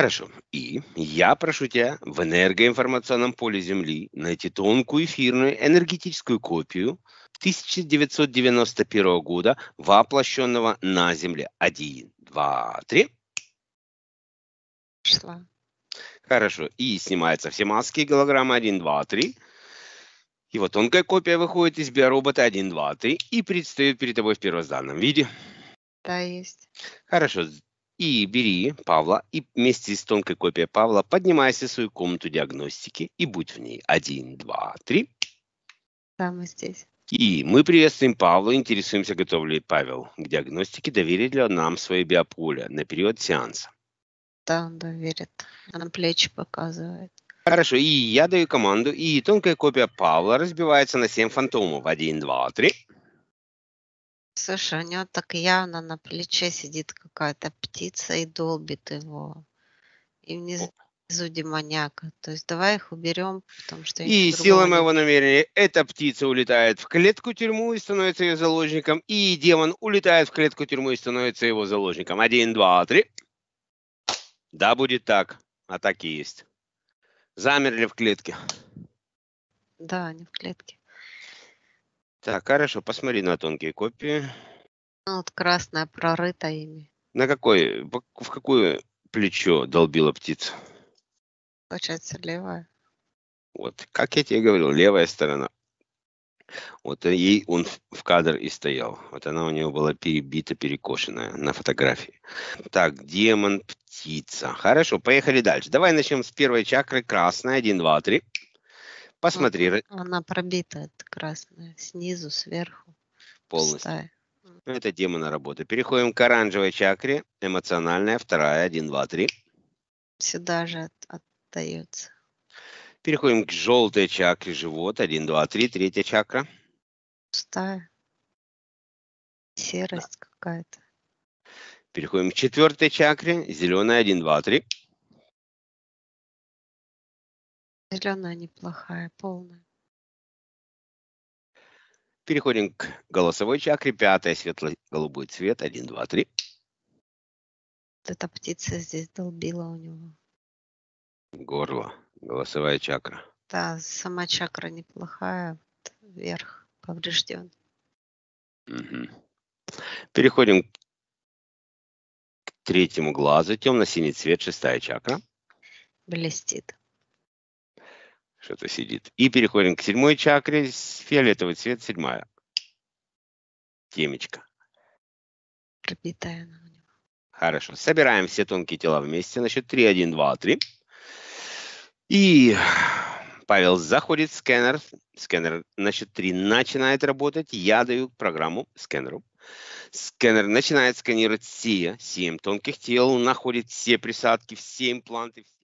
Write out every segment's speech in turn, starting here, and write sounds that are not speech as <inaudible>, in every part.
Хорошо. И я прошу тебя в энергоинформационном поле Земли найти тонкую эфирную энергетическую копию 1991 года воплощенного на Земле. Один, два, три. Шла. Хорошо. И снимаются все маски, и голограмма два, три. И вот тонкая копия выходит из биоробота 1, 2, 3 и предстает перед тобой в первозданном виде. Да, есть. Хорошо. И бери Павла, и вместе с тонкой копией Павла поднимайся в свою комнату диагностики и будь в ней. Один, два, три. Да, мы здесь. И мы приветствуем Павла, интересуемся, готов ли Павел к диагностике, доверит ли он нам свое биополя на период сеанса. Да, он доверит. Он плечи показывает. Хорошо, и я даю команду, и тонкая копия Павла разбивается на семь фантомов. Один, два, три. Слушай, у него так явно на плече сидит какая-то птица и долбит его. И внизу демоняка. То есть давай их уберем, потому что... И ничего сила другого не- моего намерения эта птица улетает в клетку тюрьму и становится ее заложником, и демон улетает в клетку тюрьму и становится его заложником. Один, два, три. Да, будет так. а Атаки есть. Замерли в клетке. Да, они в клетке. Так, хорошо, посмотри на тонкие копии. Ну, вот красная прорыта ими. На какой, в какое плечо долбила птица? Получается, левая. Вот, как я тебе говорил, левая сторона. Вот ей он в кадр и стоял. Вот она у него была перебита, перекошенная на фотографии. Так, демон, птица. Хорошо, поехали дальше. Давай начнем с первой чакры. Красная, Один, два, три. Посмотри. Она пробита, это красная, снизу, сверху. Полностью. Пустая. Ну, это демона работы. Переходим к оранжевой чакре. Эмоциональная, вторая, один, два, три. Сюда же от, отдается. Переходим к желтой чакре, живот, один, два, три, третья чакра. Пустая. Серость да. какая-то. Переходим к четвертой чакре, зеленая, один, два, три. Зеленая неплохая, полная. Переходим к голосовой чакре. Пятая, светло-голубой цвет. Один, два, три. Вот эта птица здесь долбила у него. Горло, голосовая чакра. Да, сама чакра неплохая, вот вверх поврежден. Угу. Переходим к третьему глазу. Темно-синий цвет, шестая чакра. Блестит что-то сидит. И переходим к седьмой чакре, фиолетовый цвет, седьмая. темечка. Пробитая она у него. Хорошо, собираем все тонкие тела вместе на счет 3, 1, 2, 3. И Павел заходит в сканер скэнер на 3 начинает работать, я даю программу сканеру. Сканер начинает сканировать все 7 тонких тел, находит все присадки, все импланты, все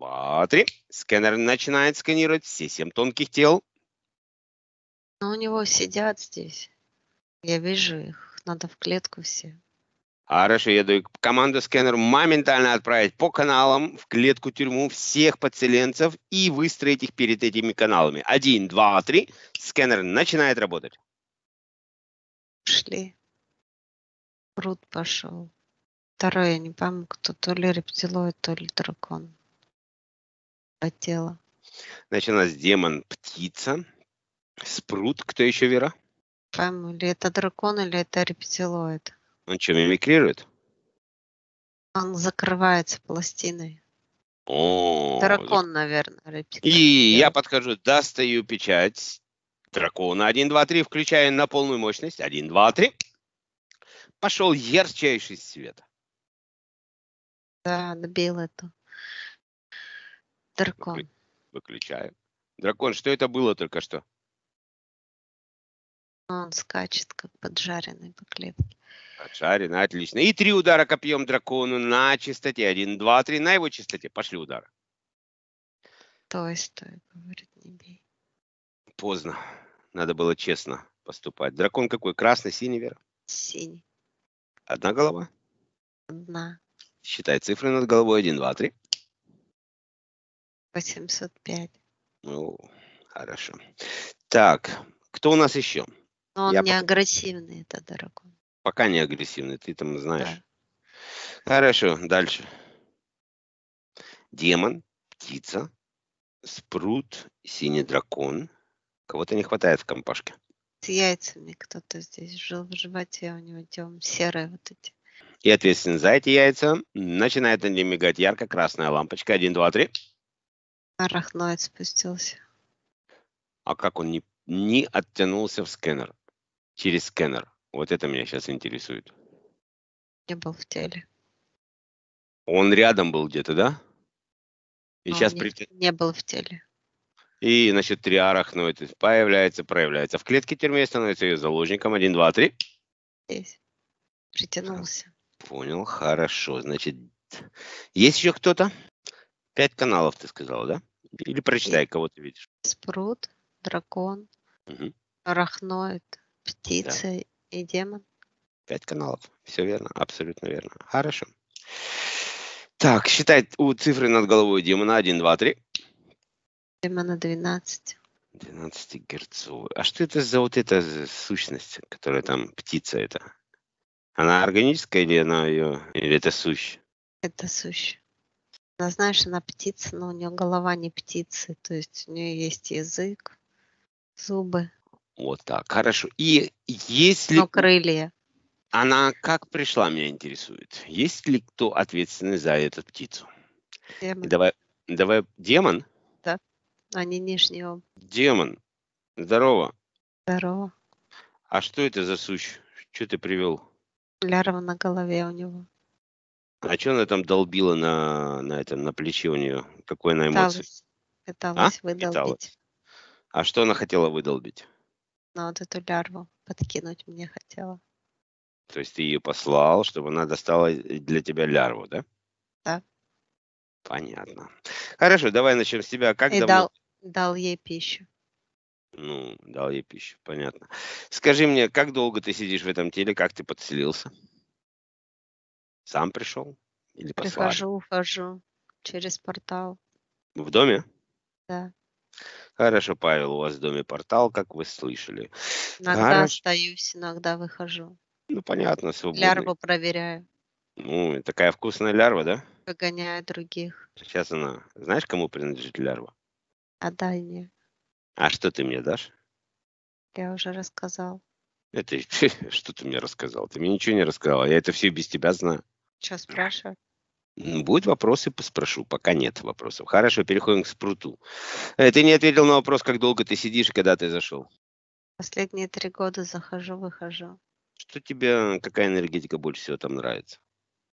два, три. Сканер начинает сканировать все семь тонких тел. Но у него сидят здесь. Я вижу их. Надо в клетку все. Хорошо, я даю команду скэнеру моментально отправить по каналам в клетку тюрьму всех подселенцев и выстроить их перед этими каналами. Один, два, три. Скэнер начинает работать. Пошли. Пруд пошел. Второй я не помню, кто то ли рептилоид, то ли дракон от тела. Значит, у нас демон птица, спрут, кто еще Вера? Пойму, или это дракон, или это рептилоид. Он что, мимикрирует? Он закрывается пластиной. О, Дракон, наверное, рептилоид. И я подхожу, достаю печать дракона. один, два, три, включая на полную мощность. один, два, три. Пошел ярчайший свет. Да, добил это. Дракон. Выключаю. Дракон, что это было только что? Он скачет, как поджаренный по клетке. Поджаренный, отлично. И три удара копьем дракону на чистоте. Один, два, три. На его чистоте. Пошли удары. Стой, стой, говорит, не бей. Поздно. Надо было честно поступать. Дракон какой? Красный, синий, Вера? Синий. Одна голова? Одна. Считай цифры над головой. Один, два, три. 805. Ну, хорошо. Так, кто у нас еще? Но он Я не пока... агрессивный, это дорогой. Пока не агрессивный, ты там знаешь. Да. Хорошо, дальше. Демон, птица, спрут, синий дракон. Кого-то не хватает в компашке. С яйцами кто-то здесь жил в животе, у него тем серые вот эти. И ответственность за эти яйца начинает на мигать ярко-красная лампочка. Один, два, три. Арахноид спустился. А как он не, не оттянулся в сканер? Через сканер? Вот это меня сейчас интересует. Не был в теле. Он рядом был где-то, да? И он сейчас не, при... не был в теле. И, значит, три арахноид появляется, проявляется в клетке тюрьмы становится ее заложником. Один, два, три. Здесь. Притянулся. Понял, хорошо. Значит, есть еще кто-то? Пять каналов, ты сказал, да? Или прочитай, кого ты видишь. Спрут, дракон, угу. арахноид, птица да. и демон. Пять каналов. Все верно, абсолютно верно. Хорошо. Так, считай у цифры над головой демона 1, 2, 3. Демона 12. 12 герцовый. А что это за вот эта сущность, которая там птица это? Она органическая или она ее, или это сущ? Это сущ. Она, знаешь, она птица, но у нее голова не птицы, то есть у нее есть язык, зубы. Вот так, хорошо. И если... Но крылья. Она как пришла, меня интересует. Есть ли кто ответственный за эту птицу? Демон. Давай, давай, демон? Да, а не нижнего. Демон, здорово. Здорово. А что это за сущ? Что ты привел? Лярва на голове у него. А что она там долбила на, на, этом, на плече у нее? Какой она эмоции? Пыталась а? выдолбить. Пыталась. А что она хотела выдолбить? Ну, вот эту лярву подкинуть мне хотела. То есть ты ее послал, чтобы она достала э, для тебя лярву, да? Да. Понятно. Хорошо, давай начнем с тебя. Как И давно... дал, дал ей пищу. Ну, дал ей пищу, понятно. Скажи мне, как долго ты сидишь в этом теле, как ты подселился? Сам пришел? Или послали? Прихожу, ухожу через портал. В доме? Да. Хорошо, Павел, у вас в доме портал, как вы слышали. Иногда Хорошо. остаюсь, иногда выхожу. Ну, понятно, свободный. Лярву проверяю. Ну, такая вкусная лярва, да? Выгоняю других. Сейчас она... Знаешь, кому принадлежит лярва? Отдай мне. А что ты мне дашь? Я уже рассказал. Это <laughs> что ты мне рассказал? Ты мне ничего не рассказал. Я это все без тебя знаю. Что спрашиваю? Будут вопросы, спрошу. Пока нет вопросов. Хорошо, переходим к спруту. Э, ты не ответил на вопрос, как долго ты сидишь когда ты зашел. Последние три года захожу, выхожу. Что тебе, какая энергетика больше всего там нравится?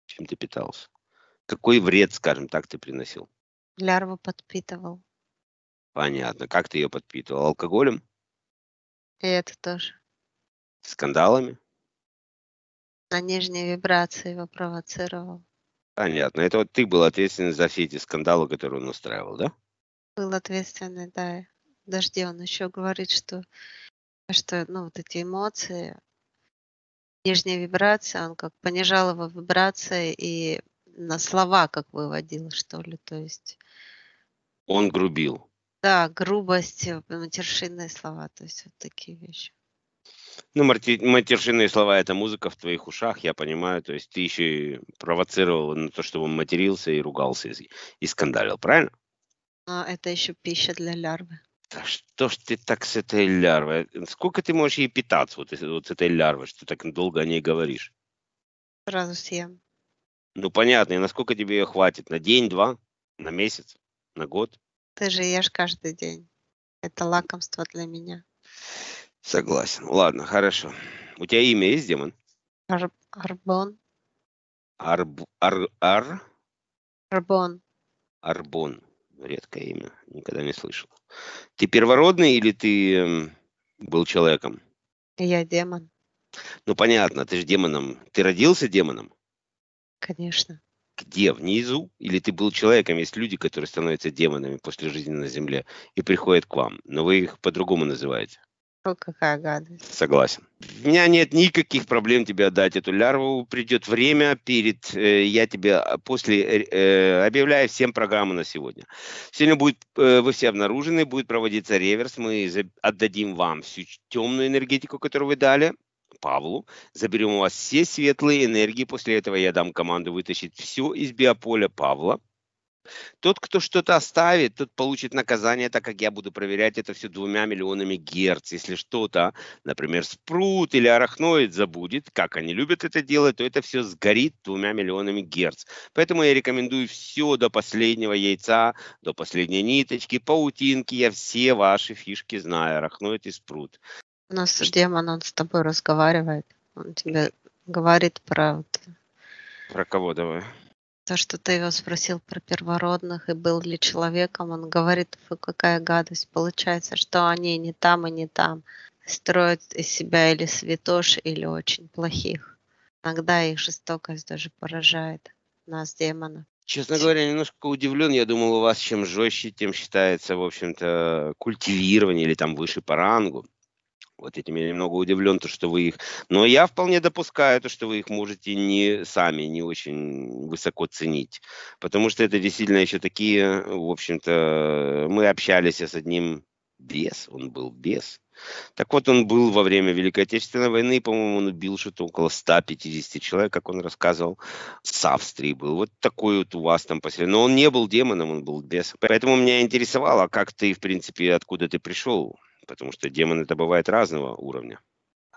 Чем ты питался? Какой вред, скажем так, ты приносил? Лярву подпитывал. Понятно. Как ты ее подпитывал? Алкоголем? И это тоже. Скандалами? на нижние вибрации его провоцировал. Понятно. Это вот ты был ответственен за все эти скандалы, которые он устраивал, да? Был ответственный, да. Дожди он еще говорит, что, что ну, вот эти эмоции, нижняя вибрация, он как понижал его вибрации и на слова как выводил, что ли, то есть... Он грубил. Да, грубость, э, матершинные слова, то есть вот такие вещи. Ну, матершинные слова – это музыка в твоих ушах, я понимаю. То есть ты еще и провоцировал на то, чтобы он матерился и ругался, и, и скандалил, правильно? А это еще пища для лярвы. Да что ж ты так с этой лярвой? Сколько ты можешь ей питаться, вот, э, вот с этой лярвой, что ты так долго о ней говоришь? Сразу съем. Ну, понятно. И насколько тебе ее хватит? На день, два? На месяц? На год? Ты же ешь каждый день. Это лакомство для меня. Согласен. Ладно, хорошо. У тебя имя есть, демон? Ар Арбон. Арб ар ар? Арбон. Арбон. Редкое имя. Никогда не слышал. Ты первородный или ты эм, был человеком? Я демон. Ну, понятно, ты же демоном. Ты родился демоном? Конечно. Где? Внизу? Или ты был человеком? Есть люди, которые становятся демонами после жизни на Земле и приходят к вам, но вы их по-другому называете. О, какая гадость. Согласен. У меня нет никаких проблем тебе отдать эту лярву. Придет время перед... Э, я тебе а, после... Э, э, объявляю всем программу на сегодня. Сегодня будет... Э, вы все обнаружены, будет проводиться реверс. Мы отдадим вам всю темную энергетику, которую вы дали. Павлу, заберем у вас все светлые энергии. После этого я дам команду вытащить все из биополя Павла. Тот, кто что-то оставит, тот получит наказание, так как я буду проверять это все двумя миллионами герц. Если что-то, например, спрут или арахноид забудет, как они любят это делать, то это все сгорит двумя миллионами герц. Поэтому я рекомендую все до последнего яйца, до последней ниточки, паутинки. Я все ваши фишки знаю, арахноид и спрут. У нас демон, он с тобой разговаривает. Он тебе говорит про... Про кого давай? То, что ты его спросил про первородных и был ли человеком, он говорит, фу, какая гадость. Получается, что они не там и не там. Строят из себя или святош, или очень плохих. Иногда их жестокость даже поражает нас, демонов. Честно говоря, немножко удивлен. Я думал, у вас чем жестче, тем считается, в общем-то, культивирование или там выше по рангу. Вот этим я немного удивлен, то, что вы их... Но я вполне допускаю то, что вы их можете не сами, не очень высоко ценить. Потому что это действительно еще такие, в общем-то, мы общались с одним бес, он был бес. Так вот, он был во время Великой Отечественной войны, по-моему, он убил что-то около 150 человек, как он рассказывал, с Австрии был. Вот такой вот у вас там поселен. Но он не был демоном, он был бесом. Поэтому меня интересовало, а как ты, в принципе, откуда ты пришел потому что демоны это бывает разного уровня.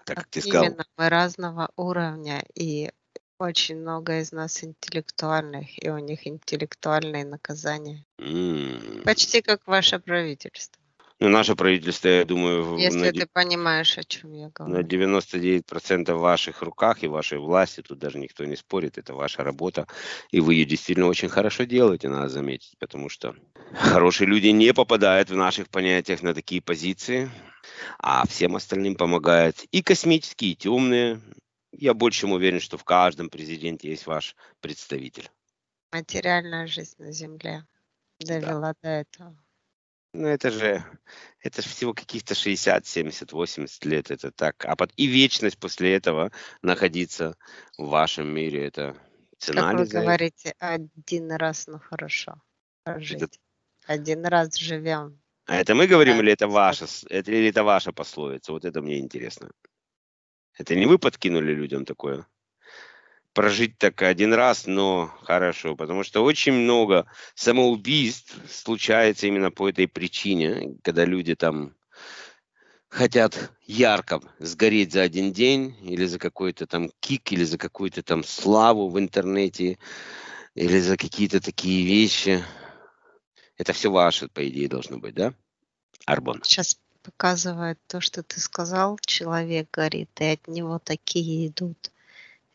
Так как ты сказал. Именно мы разного уровня, и очень много из нас интеллектуальных, и у них интеллектуальные наказания. Mm. Почти как ваше правительство. Ну, наше правительство, я думаю... Если на, ты понимаешь, о чем я говорю. На 99% в ваших руках и вашей власти, тут даже никто не спорит, это ваша работа. И вы ее действительно очень хорошо делаете, надо заметить, потому что хорошие люди не попадают в наших понятиях на такие позиции, а всем остальным помогают и космические, и темные. Я больше чем уверен, что в каждом президенте есть ваш представитель. Материальная жизнь на Земле довела да. до этого. Ну, это же, это же всего каких-то 60, 70, 80 лет, это так. А под, и вечность после этого находиться в вашем мире, это цена как ли вы за говорите, один раз, ну хорошо, жить. Это... Один раз живем. А это мы говорим, да. или это ваша, это, или это ваша пословица? Вот это мне интересно. Это не вы подкинули людям такое? прожить так один раз, но хорошо, потому что очень много самоубийств случается именно по этой причине, когда люди там хотят ярко сгореть за один день или за какой-то там кик, или за какую-то там славу в интернете, или за какие-то такие вещи. Это все ваше, по идее, должно быть, да, Арбон? Сейчас показывает то, что ты сказал, человек горит, и от него такие идут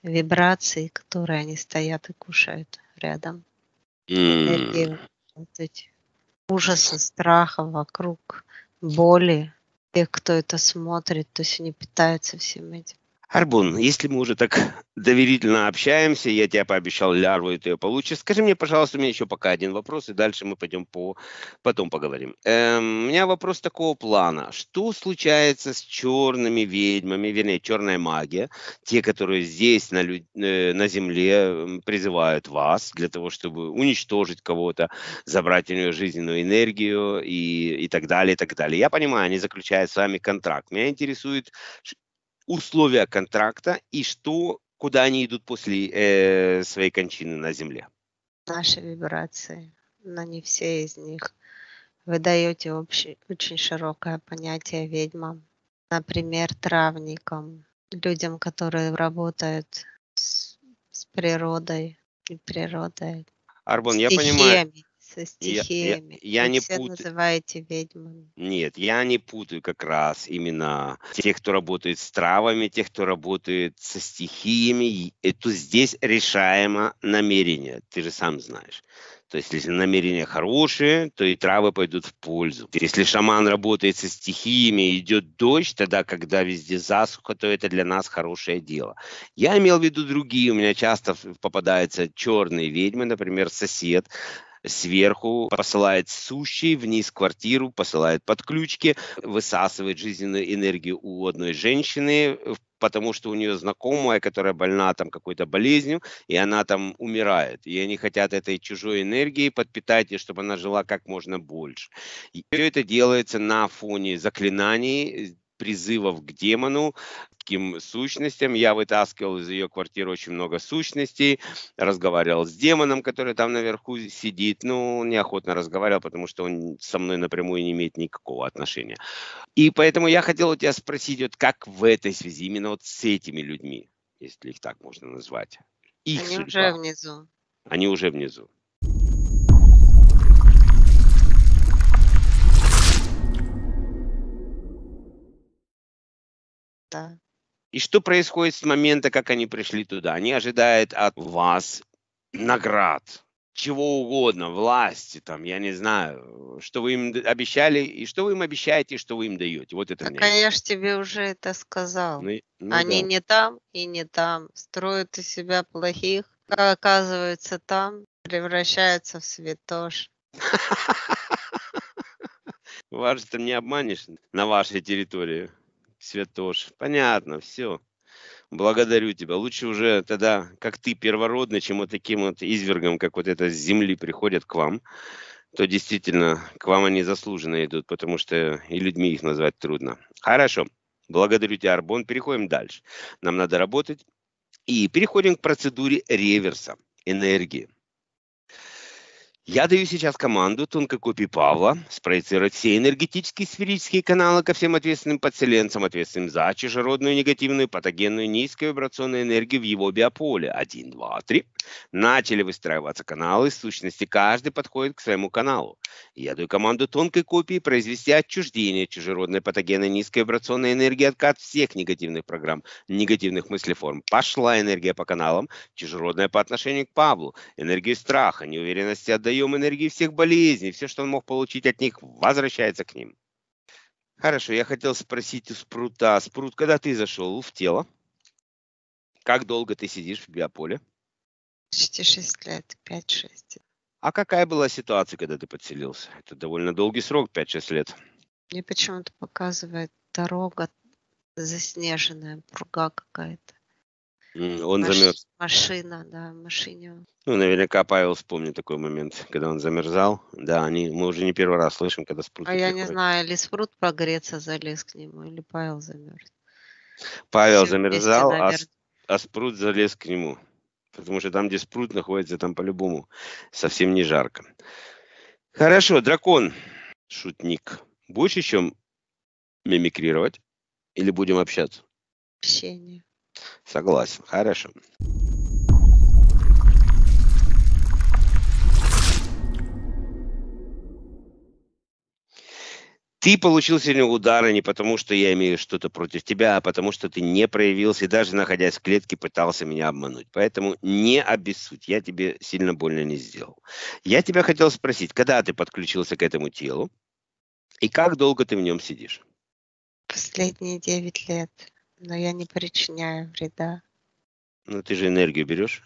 вибрации, которые они стоят и кушают рядом. Энергии, вот эти ужаса, страха вокруг, боли Те, кто это смотрит, то есть они питаются всем этим. Арбун, если мы уже так доверительно общаемся, я тебя пообещал лярву, и ты ее получишь. Скажи мне, пожалуйста, у меня еще пока один вопрос, и дальше мы пойдем по... потом поговорим. Эм, у меня вопрос такого плана. Что случается с черными ведьмами, вернее, черная магия, те, которые здесь на, люд... э, на земле эм, призывают вас для того, чтобы уничтожить кого-то, забрать у нее жизненную энергию и, и так далее, и так далее. Я понимаю, они заключают с вами контракт. Меня интересует, условия контракта и что, куда они идут после э, своей кончины на Земле. Наши вибрации, но не все из них. Вы даете общий, очень широкое понятие ведьмам, например, травникам, людям, которые работают с, с природой и природой. Арбон, с я понимаю со стихиями. Я, я, я не все пут... называете ведьмами. Нет, я не путаю как раз именно тех, кто работает с травами, тех, кто работает со стихиями. Это здесь решаемо намерение, ты же сам знаешь. То есть, если намерения хорошие, то и травы пойдут в пользу. Если шаман работает со стихиями, идет дождь, тогда, когда везде засуха, то это для нас хорошее дело. Я имел в виду другие. У меня часто попадаются черные ведьмы, например, сосед, сверху посылает сущий, вниз квартиру, посылает подключки, высасывает жизненную энергию у одной женщины потому что у нее знакомая, которая больна там какой-то болезнью, и она там умирает. И они хотят этой чужой энергии подпитать, и чтобы она жила как можно больше. И все это делается на фоне заклинаний, призывов к демону, таким сущностям. Я вытаскивал из ее квартиры очень много сущностей, разговаривал с демоном, который там наверху сидит. Ну, неохотно разговаривал, потому что он со мной напрямую не имеет никакого отношения. И поэтому я хотел у тебя спросить, вот как в этой связи именно вот с этими людьми, если их так можно назвать, их Они судьба. уже внизу. Они уже внизу. Да. И что происходит с момента, как они пришли туда? Они ожидают от вас наград, чего угодно, власти, там, я не знаю, что вы им обещали, и что вы им обещаете, и что вы им даете. Вот это так, а я же тебе уже это сказал. Ну, ну, Они да. не там и не там. Строят из себя плохих, а оказываются там, превращаются в святош. Вас же там не обманешь на вашей территории. Святош. Понятно, все. Благодарю тебя. Лучше уже тогда, как ты первородный, чем вот таким вот извергом, как вот это с земли приходят к вам, то действительно к вам они заслуженно идут, потому что и людьми их назвать трудно. Хорошо. Благодарю тебя, Арбон. Переходим дальше. Нам надо работать. И переходим к процедуре реверса энергии. Я даю сейчас команду тонко копии Павла спроецировать все энергетические сферические каналы ко всем ответственным подселенцам, ответственным за чужеродную негативную патогенную низкую вибрационную энергию в его биополе. Один, два, три. Начали выстраиваться каналы, в сущности каждый подходит к своему каналу. Я даю команду тонкой копии произвести отчуждение чужеродной патогенной низкой вибрационной энергии откат всех негативных программ, негативных мыслеформ. Пошла энергия по каналам, чужеродная по отношению к Павлу, энергию страха, неуверенности отдает даем энергии всех болезней, все, что он мог получить от них, возвращается к ним. Хорошо, я хотел спросить у Спрута. Спрут, когда ты зашел в тело, как долго ты сидишь в биополе? Почти 6 лет, 5-6. А какая была ситуация, когда ты подселился? Это довольно долгий срок, 5-6 лет. Мне почему-то показывает дорога заснеженная, пруга какая-то. Он Маш... замерз. Машина, да, машине. Ну, наверняка Павел вспомнит такой момент, когда он замерзал. Да, они, мы уже не первый раз слышим, когда спрут... А я приходит. не знаю, или спрут прогреться залез к нему, или Павел замерз. Павел Все замерзал, вместе, а, а спрут залез к нему. Потому что там, где спрут находится, там по-любому совсем не жарко. Хорошо, дракон, шутник. Будешь еще мимикрировать? Или будем общаться? Общение. Согласен. Хорошо. Ты получил сильный удар не потому, что я имею что-то против тебя, а потому, что ты не проявился и даже находясь в клетке пытался меня обмануть. Поэтому не обессудь, я тебе сильно больно не сделал. Я тебя хотел спросить, когда ты подключился к этому телу и как долго ты в нем сидишь? Последние 9 лет но я не причиняю вреда. Ну ты же энергию берешь?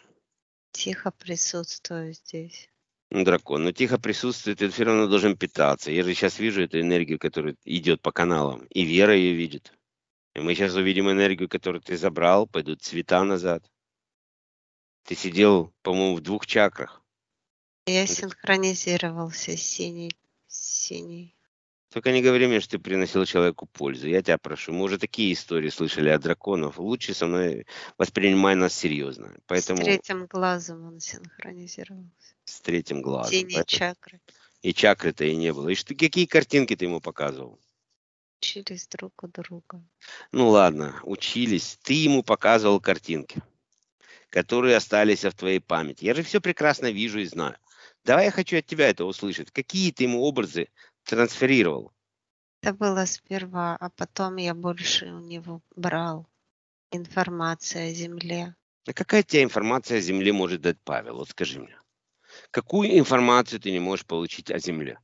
Тихо присутствую здесь. Ну, дракон, но ну, тихо присутствует, и все равно должен питаться. Я же сейчас вижу эту энергию, которая идет по каналам, и Вера ее видит. И мы сейчас увидим энергию, которую ты забрал, пойдут цвета назад. Ты сидел, по-моему, в двух чакрах. Я ну, синхронизировался синий, синий. Только не говори мне, что ты приносил человеку пользу. Я тебя прошу. Мы уже такие истории слышали от драконов. Лучше со мной воспринимай нас серьезно. Поэтому... С третьим глазом он синхронизировался. С третьим глазом. Тени Поэтому... чакры. И чакры-то и не было. И что, какие картинки ты ему показывал? Учились друг у друга. Ну ладно, учились. Ты ему показывал картинки, которые остались в твоей памяти. Я же все прекрасно вижу и знаю. Давай я хочу от тебя это услышать. Какие ты ему образы трансферировал. Это было сперва, а потом я больше у него брал информация о земле. А какая тебе информация о земле может дать Павел? Вот скажи мне. Какую информацию ты не можешь получить о земле?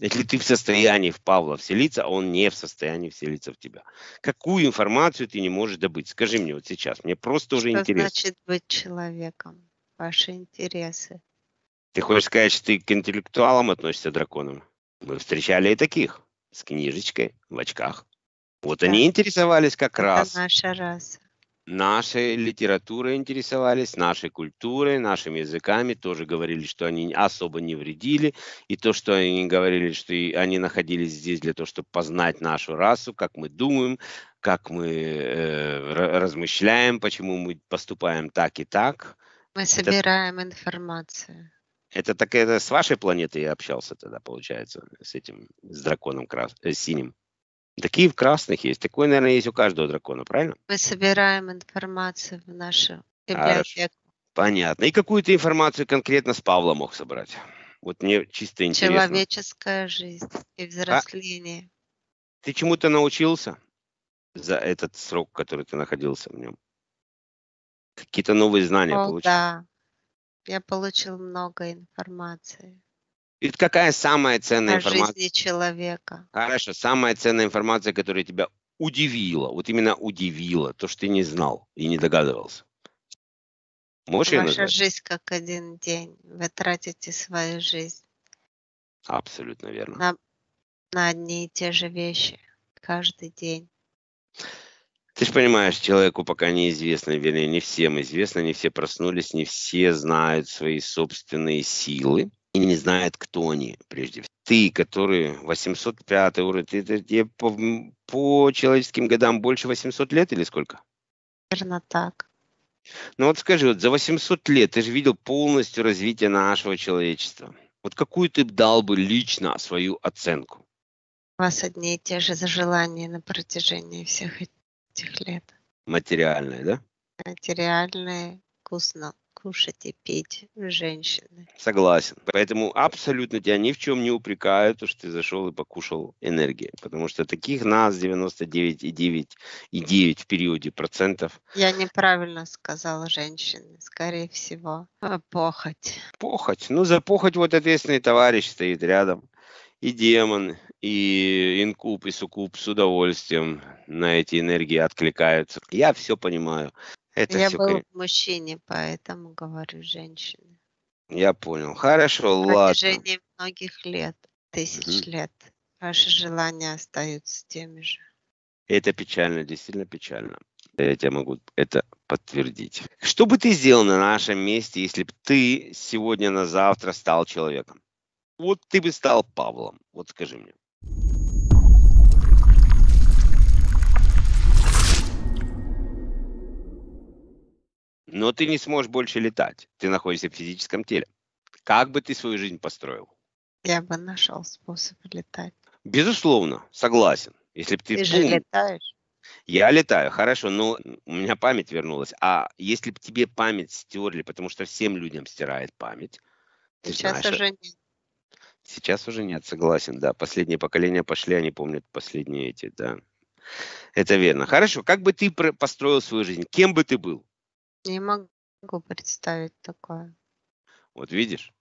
Если ты в состоянии в Павла вселиться, а он не в состоянии вселиться в тебя. Какую информацию ты не можешь добыть? Скажи мне вот сейчас. Мне просто уже что интересно. Что значит быть человеком? Ваши интересы. Ты хочешь сказать, что ты к интеллектуалам относишься драконом? Мы встречали и таких с книжечкой в очках. Вот да. они интересовались как раз. наша раса. Нашей литературой интересовались, нашей культурой, нашими языками. Тоже говорили, что они особо не вредили. И то, что они говорили, что они находились здесь для того, чтобы познать нашу расу, как мы думаем, как мы э, размышляем, почему мы поступаем так и так. Мы собираем Это... информацию. Это так это с вашей планеты я общался тогда, получается, с этим, с драконом крас... э, синим. Такие в красных есть. Такой, наверное, есть у каждого дракона, правильно? Мы собираем информацию в нашу библиотеку. Понятно. И какую-то информацию конкретно с Павла мог собрать. Вот мне чисто интересно. Человеческая жизнь и а взросление. А? Ты чему-то научился за этот срок, который ты находился в нем? Какие-то новые знания получил? Да, я получил много информации. И какая самая ценная информация? о жизни человека. Хорошо, самая ценная информация, которая тебя удивила, вот именно удивила, то, что ты не знал и не догадывался. Можешь Ваша жизнь как один день. Вы тратите свою жизнь. Абсолютно верно. На, на одни и те же вещи каждый день. Ты же понимаешь, человеку пока неизвестно, вернее, не всем известно, не все проснулись, не все знают свои собственные силы и не знают, кто они прежде всего. Ты, который 805 уровень, ты, ты, тебе по, по человеческим годам больше 800 лет или сколько? Верно так. Ну вот скажи, вот за 800 лет ты же видел полностью развитие нашего человечества. Вот какую ты дал бы лично свою оценку? У вас одни и те же желания на протяжении всех этих лет. Материальные, да? Материальные, вкусно кушать и пить женщины. Согласен. Поэтому абсолютно тебя ни в чем не упрекают, что ты зашел и покушал энергии. Потому что таких нас 99,9 в периоде процентов. Я неправильно сказала женщины. Скорее всего, а, похоть. Похоть. Ну, за похоть вот ответственный товарищ стоит рядом и демон, и инкуб, и сукуб с удовольствием на эти энергии откликаются. Я все понимаю. Это Я все... был мужчине, поэтому говорю женщины. Я понял. Хорошо, На ладно. протяжении многих лет, тысяч угу. лет. Ваши желания остаются теми же. Это печально, действительно печально. Я тебе могу это подтвердить. Что бы ты сделал на нашем месте, если бы ты сегодня на завтра стал человеком? Вот ты бы стал Павлом, вот скажи мне. Но ты не сможешь больше летать. Ты находишься в физическом теле. Как бы ты свою жизнь построил? Я бы нашел способ летать. Безусловно, согласен. Если ты... Ты же бум, летаешь. Я летаю, хорошо, но у меня память вернулась. А если бы тебе память стерли, потому что всем людям стирает память, ты Сейчас знаешь, уже нет. Сейчас уже нет, согласен, да. Последние поколения пошли, они помнят последние эти, да. Это верно. Хорошо, как бы ты построил свою жизнь? Кем бы ты был? Не могу представить такое. Вот видишь?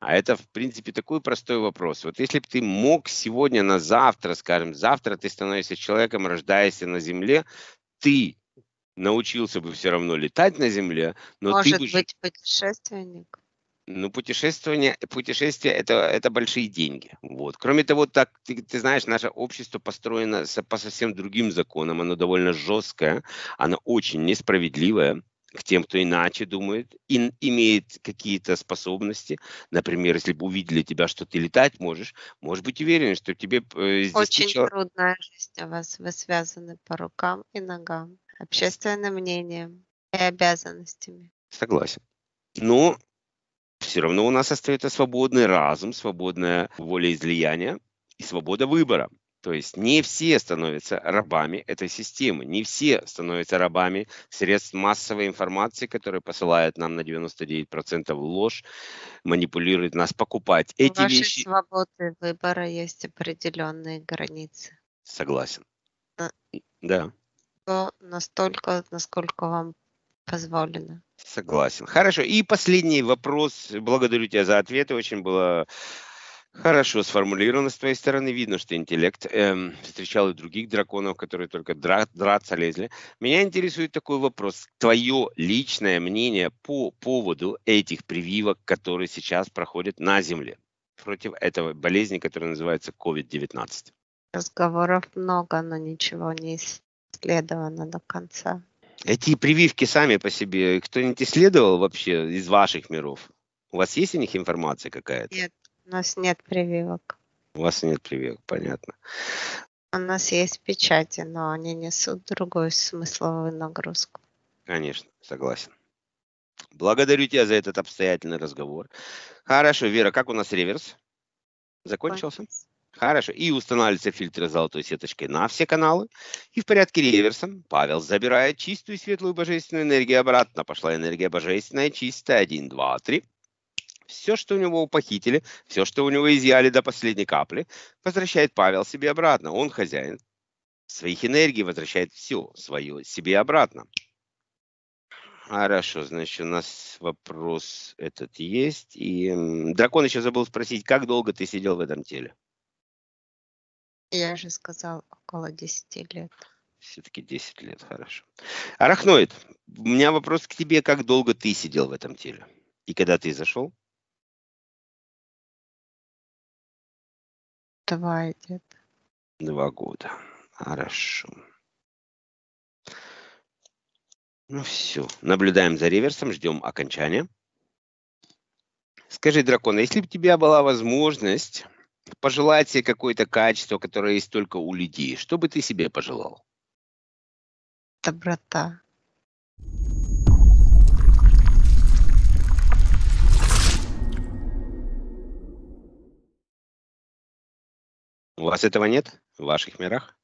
А это, в принципе, такой простой вопрос. Вот если бы ты мог сегодня на завтра, скажем, завтра ты становишься человеком, рождаешься на Земле, ты научился бы все равно летать на Земле, но Может ты бы... быть, путешественник? Ну, путешествование, путешествие это, это большие деньги. Вот. Кроме того, так ты, ты знаешь, наше общество построено по совсем другим законам. Оно довольно жесткое, оно очень несправедливое к тем, кто иначе думает, и имеет какие-то способности. Например, если бы увидели тебя, что ты летать можешь, можешь быть уверен, что тебе э, Очень человек... трудная жизнь у вас. Вы связаны по рукам и ногам, общественным мнением и обязанностями. Согласен. Но ну, все равно у нас остается свободный разум, свободное волеизлияние и свобода выбора. То есть не все становятся рабами этой системы, не все становятся рабами средств массовой информации, которые посылают нам на 99% ложь, манипулируют нас покупать эти вашей вещи. свободы выбора есть определенные границы. Согласен. А. Да. да. То настолько, насколько вам позволено. Согласен. Хорошо. И последний вопрос. Благодарю тебя за ответы. Очень было Хорошо сформулировано с твоей стороны. Видно, что интеллект эм, встречал и других драконов, которые только дра- драться лезли. Меня интересует такой вопрос. Твое личное мнение по поводу этих прививок, которые сейчас проходят на Земле против этого болезни, которая называется COVID-19? Разговоров много, но ничего не исследовано до конца. Эти прививки сами по себе, кто-нибудь исследовал вообще из ваших миров? У вас есть о них информация какая-то? Нет, у нас нет прививок. У вас нет прививок, понятно. У нас есть печати, но они несут другую смысловую нагрузку. Конечно, согласен. Благодарю тебя за этот обстоятельный разговор. Хорошо, Вера, как у нас реверс? Закончился? Конец. Хорошо. И устанавливаются фильтры золотой сеточкой на все каналы. И в порядке реверсом Павел забирает чистую, светлую, божественную энергию обратно. Пошла энергия божественная, чистая. Один, два, три. Все, что у него похитили, все, что у него изъяли до последней капли, возвращает Павел себе обратно. Он хозяин своих энергий, возвращает все свое себе обратно. Хорошо, значит, у нас вопрос этот есть. И дракон еще забыл спросить, как долго ты сидел в этом теле? Я же сказал около 10 лет. Все-таки 10 лет, хорошо. Арахноид, у меня вопрос к тебе, как долго ты сидел в этом теле? И когда ты зашел? Два где Два года. Хорошо. Ну все, наблюдаем за реверсом, ждем окончания. Скажи, дракон, а если бы у тебя была возможность пожелать себе какое-то качество, которое есть только у людей, что бы ты себе пожелал? Доброта. У вас этого нет в ваших мирах?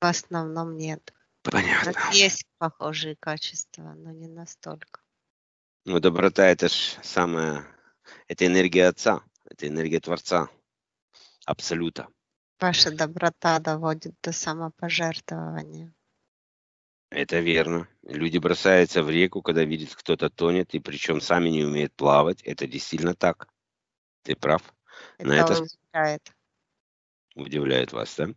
В основном нет. Понятно. У есть похожие качества, но не настолько. Ну, доброта – это же самая, Это энергия Отца, это энергия Творца абсолюта. Ваша доброта доводит до самопожертвования. Это верно. Люди бросаются в реку, когда видят, кто-то тонет, и причем сами не умеют плавать. Это действительно так. Ты прав. Это На это удивляет. Удивляет вас, да?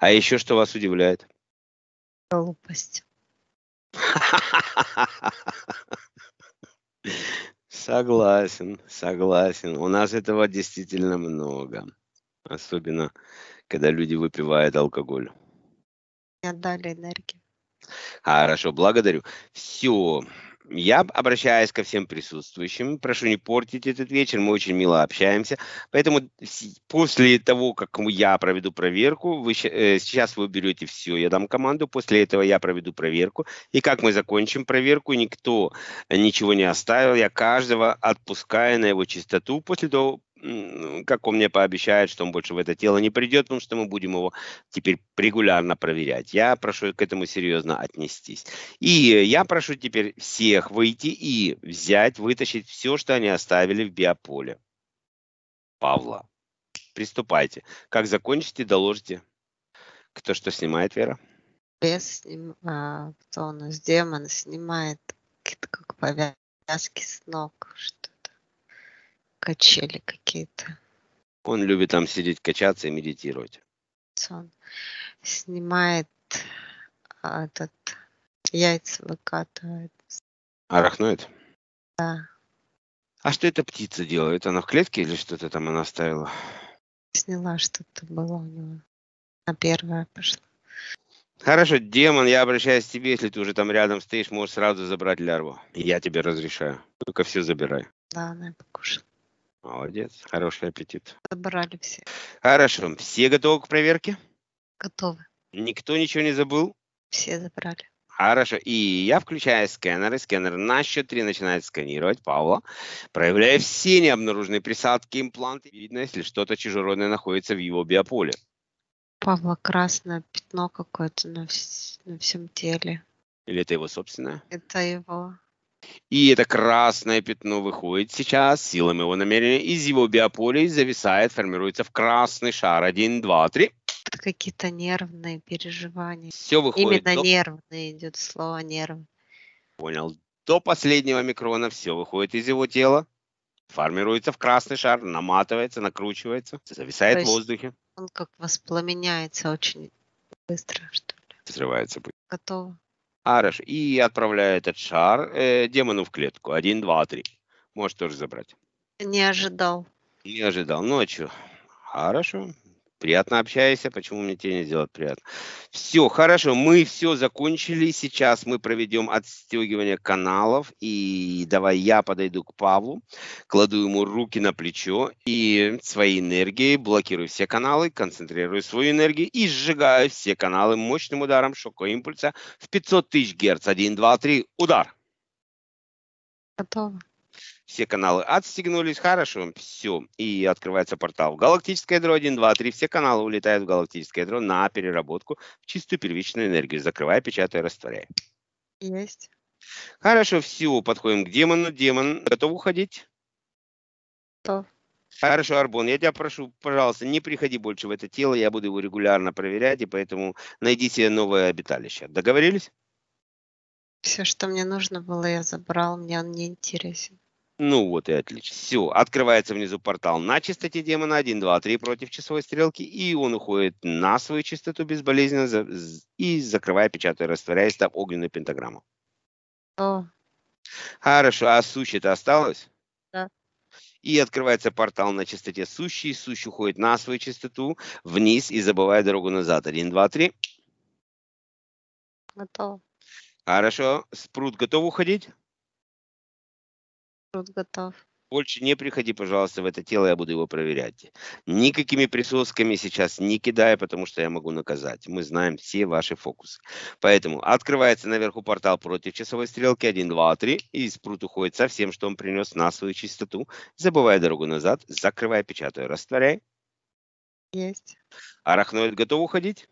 А еще что вас удивляет? Глупость. <laughs> Согласен, согласен. У нас этого действительно много особенно когда люди выпивают алкоголь. Не отдали энергию. Хорошо, благодарю. Все. Я обращаюсь ко всем присутствующим. Прошу не портить этот вечер. Мы очень мило общаемся. Поэтому после того, как я проведу проверку, вы, э, сейчас вы берете все. Я дам команду. После этого я проведу проверку. И как мы закончим проверку, никто ничего не оставил. Я каждого отпускаю на его чистоту. После того, как он мне пообещает, что он больше в это тело не придет, потому что мы будем его теперь регулярно проверять. Я прошу к этому серьезно отнестись. И я прошу теперь всех выйти и взять, вытащить все, что они оставили в биополе. Павла. Приступайте. Как закончите, доложите. Кто что снимает, Вера? Бес, сним... а, кто у нас, демон, снимает какие-то как повязки с ног, что качели какие-то. Он любит там сидеть, качаться и медитировать. Он снимает а, этот яйца выкатывает. Арахноид? Да. А что эта птица делает? Она в клетке или что-то там она оставила? Сняла что-то было у него. Она первая пошла. Хорошо, демон, я обращаюсь к тебе, если ты уже там рядом стоишь, можешь сразу забрать лярву. Я тебе разрешаю. Только все забирай. Да, она покушала. Молодец. Хороший аппетит. Забрали все. Хорошо. Все готовы к проверке? Готовы. Никто ничего не забыл? Все забрали. Хорошо. И я включаю сканер. и скэнер на счет 3 начинает сканировать Павла, проявляя все необнаруженные присадки, импланты. Видно, если что-то чужеродное находится в его биополе. Павла красное пятно какое-то на, вс- на всем теле. Или это его собственное? Это его. И это красное пятно выходит сейчас силами его намерения из его биополя и зависает, формируется в красный шар. Один, два, три. Какие-то нервные переживания. Все выходит. Именно до... нервные идет слово нерв Понял. До последнего микрона все выходит из его тела, формируется в красный шар, наматывается, накручивается, зависает в воздухе. Он как воспламеняется очень быстро, что ли. Взрывается. Готово. Арыш. И отправляю этот шар э, демону в клетку. Один, два, три. Можешь тоже забрать. Не ожидал. Не ожидал. Ночью. Ну, а Хорошо. Приятно общайся, почему мне тебе не сделать приятно? Все, хорошо, мы все закончили. Сейчас мы проведем отстегивание каналов. И давай я подойду к Павлу, кладу ему руки на плечо и своей энергией блокирую все каналы, концентрирую свою энергию и сжигаю все каналы мощным ударом шокового импульса в 500 тысяч герц. 1, 2, 3, удар. Готово все каналы отстегнулись, хорошо, все. И открывается портал в галактическое ядро 1, 2, 3. Все каналы улетают в галактическое ядро на переработку в чистую первичную энергию, закрывая, печатая, растворяя. Есть. Хорошо, все, подходим к демону. Демон, готов уходить? Готов. Хорошо, Арбон, я тебя прошу, пожалуйста, не приходи больше в это тело, я буду его регулярно проверять, и поэтому найди себе новое обиталище. Договорились? Все, что мне нужно было, я забрал, мне он не интересен. Ну вот и отлично. Все, открывается внизу портал на частоте демона 1, 2, 3 против часовой стрелки, и он уходит на свою частоту безболезненно за... и, закрывая, печатая, растворяясь там огненную пентаграмму. О. Хорошо, а сущи-то осталось? Да. И открывается портал на частоте сущий, сущий уходит на свою частоту, вниз и забывая дорогу назад. один два три. Готово. Хорошо, спрут готов уходить? рот готов. Больше не приходи, пожалуйста, в это тело, я буду его проверять. Никакими присосками сейчас не кидай, потому что я могу наказать. Мы знаем все ваши фокусы. Поэтому открывается наверху портал против часовой стрелки 1, 2, 3, и спрут уходит со всем, что он принес на свою чистоту, забывая дорогу назад, закрывая, печатая, растворяй. Есть. Арахноид готов уходить?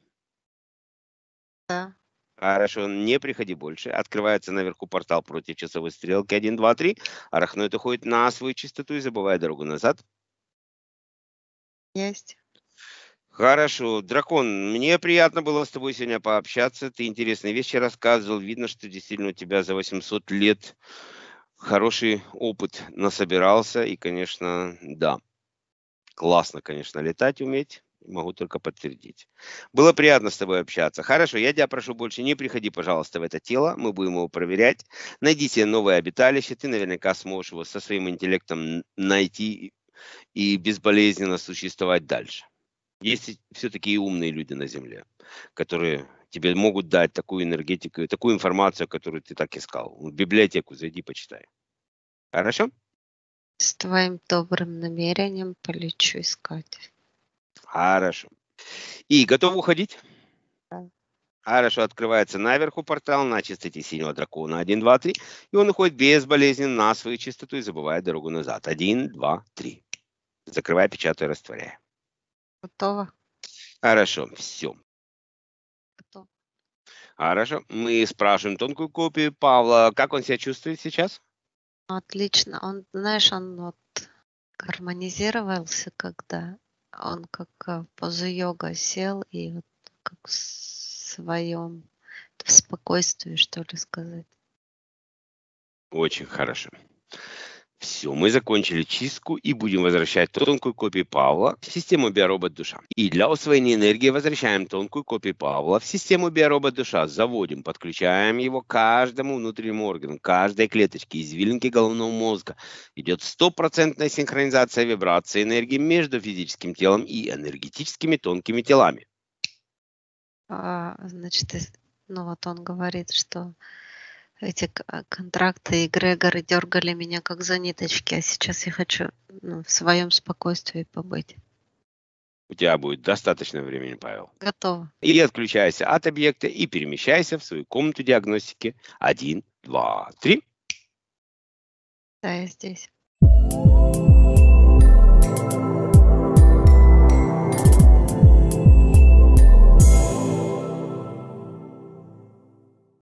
Да. Хорошо, не приходи больше. Открывается наверху портал против часовой стрелки 1, 2, 3. Арахноид уходит на свою чистоту и забывает дорогу назад. Есть. Хорошо. Дракон, мне приятно было с тобой сегодня пообщаться. Ты интересные вещи рассказывал. Видно, что действительно у тебя за 800 лет хороший опыт насобирался. И, конечно, да, классно, конечно, летать уметь. Могу только подтвердить. Было приятно с тобой общаться. Хорошо, я тебя прошу больше не приходи, пожалуйста, в это тело. Мы будем его проверять. Найди себе новое обиталище. Ты наверняка сможешь его со своим интеллектом найти и безболезненно существовать дальше. Есть все-таки и умные люди на Земле, которые тебе могут дать такую энергетику такую информацию, которую ты так искал. В библиотеку зайди, почитай. Хорошо? С твоим добрым намерением полечу искать. Хорошо. И готов уходить? Да. Хорошо, открывается наверху портал на чистоте синего дракона 1, 2, 3. И он уходит безболезненно на свою чистоту и забывает дорогу назад. 1, 2, 3. Закрывай, печатай, растворяю. Готово. Хорошо, все. Готово. Хорошо. Мы спрашиваем тонкую копию Павла, как он себя чувствует сейчас? Отлично. Он, знаешь, он вот гармонизировался, когда он как э, позу йога сел и вот как в своем в спокойствии, что ли сказать. Очень хорошо. Все, мы закончили чистку и будем возвращать тонкую копию Павла в систему биоробот душа. И для усвоения энергии возвращаем тонкую копию Павла в систему биоробот душа. Заводим, подключаем его к каждому внутреннему органу, каждой клеточке, извилинке головного мозга. Идет стопроцентная синхронизация вибрации энергии между физическим телом и энергетическими тонкими телами. А, значит, ну вот он говорит, что эти а, контракты и Грегоры дергали меня как за ниточки, а сейчас я хочу ну, в своем спокойствии побыть. У тебя будет достаточно времени, Павел. Готово. И отключайся от объекта и перемещайся в свою комнату диагностики. Один, два, три. Да, я здесь.